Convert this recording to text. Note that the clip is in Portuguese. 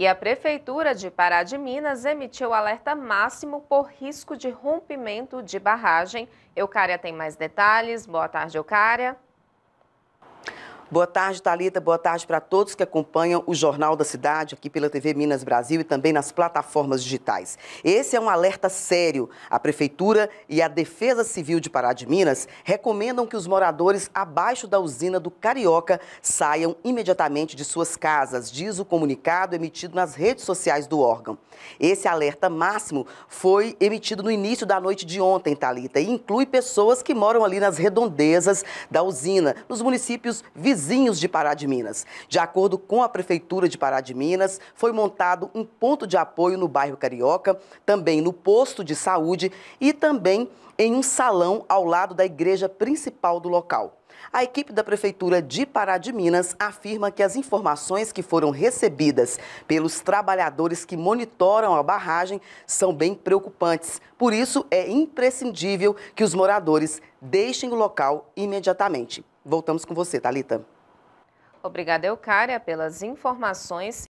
E a Prefeitura de Pará de Minas emitiu alerta máximo por risco de rompimento de barragem. Eucária tem mais detalhes. Boa tarde, Eucária. Boa tarde, Talita. Boa tarde para todos que acompanham o Jornal da Cidade aqui pela TV Minas Brasil e também nas plataformas digitais. Esse é um alerta sério. A Prefeitura e a Defesa Civil de Pará de Minas recomendam que os moradores abaixo da usina do Carioca saiam imediatamente de suas casas, diz o comunicado emitido nas redes sociais do órgão. Esse alerta máximo foi emitido no início da noite de ontem, Talita, e inclui pessoas que moram ali nas redondezas da usina, nos municípios vizinhos vizinhos de Pará de Minas. De acordo com a Prefeitura de Pará de Minas, foi montado um ponto de apoio no bairro Carioca, também no posto de saúde e também em um salão ao lado da igreja principal do local. A equipe da Prefeitura de Pará de Minas afirma que as informações que foram recebidas pelos trabalhadores que monitoram a barragem são bem preocupantes. Por isso, é imprescindível que os moradores deixem o local imediatamente. Voltamos com você, Talita. Obrigada, Eucária, pelas informações.